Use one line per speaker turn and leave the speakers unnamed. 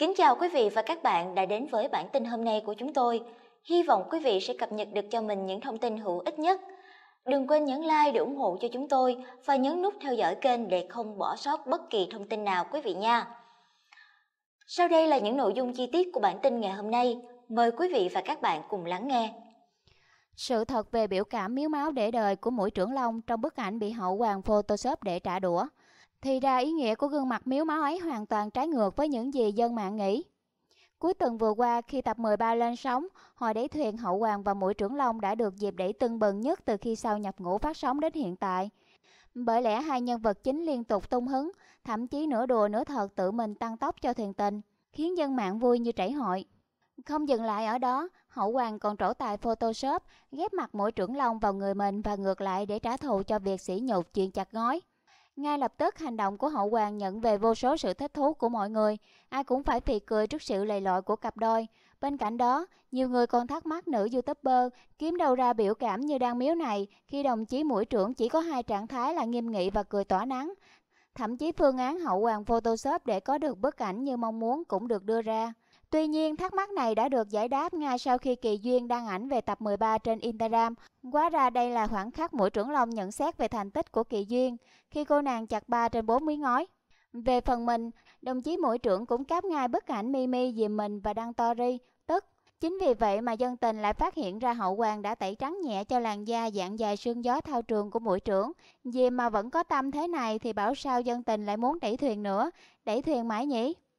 Kính chào quý vị và các bạn đã đến với bản tin hôm nay của chúng tôi. Hy vọng quý vị sẽ cập nhật được cho mình những thông tin hữu ích nhất. Đừng quên nhấn like để ủng hộ cho chúng tôi và nhấn nút theo dõi kênh để không bỏ sót bất kỳ thông tin nào quý vị nha. Sau đây là những nội dung chi tiết của bản tin ngày hôm nay. Mời quý vị và các bạn cùng lắng nghe.
Sự thật về biểu cảm miếu máu để đời của mũi trưởng Long trong bức ảnh bị hậu hoàng Photoshop để trả đũa – thì ra ý nghĩa của gương mặt miếu máu ấy hoàn toàn trái ngược với những gì dân mạng nghĩ. Cuối tuần vừa qua, khi tập 13 lên sóng, hồi đáy thuyền Hậu Hoàng và Mũi Trưởng Long đã được dịp đẩy tưng bừng nhất từ khi sau nhập ngũ phát sóng đến hiện tại. Bởi lẽ hai nhân vật chính liên tục tung hứng, thậm chí nửa đùa nửa thật tự mình tăng tốc cho thuyền tình, khiến dân mạng vui như trảy hội. Không dừng lại ở đó, Hậu Hoàng còn trổ tài Photoshop, ghép mặt Mũi Trưởng Long vào người mình và ngược lại để trả thù cho việc sỉ nhục chuyện chặt gói. Ngay lập tức hành động của hậu hoàng nhận về vô số sự thích thú của mọi người, ai cũng phải phì cười trước sự lầy lội của cặp đôi. Bên cạnh đó, nhiều người còn thắc mắc nữ youtuber kiếm đâu ra biểu cảm như đang miếu này khi đồng chí mũi trưởng chỉ có hai trạng thái là nghiêm nghị và cười tỏa nắng. Thậm chí phương án hậu hoàng Photoshop để có được bức ảnh như mong muốn cũng được đưa ra. Tuy nhiên, thắc mắc này đã được giải đáp ngay sau khi Kỳ Duyên đăng ảnh về tập 13 trên Instagram. Quá ra đây là khoảng khắc mũi trưởng long nhận xét về thành tích của Kỳ Duyên khi cô nàng chặt 3 trên 4 miếng ngói. Về phần mình, đồng chí mũi trưởng cũng cáp ngay bức ảnh Mimi dìm mình và đăng story, tức Chính vì vậy mà dân tình lại phát hiện ra hậu quan đã tẩy trắng nhẹ cho làn da dạng dài sương gió thao trường của mũi trưởng. Vì mà vẫn có tâm thế này thì bảo sao dân tình lại muốn đẩy thuyền nữa, đẩy thuyền mãi nhỉ?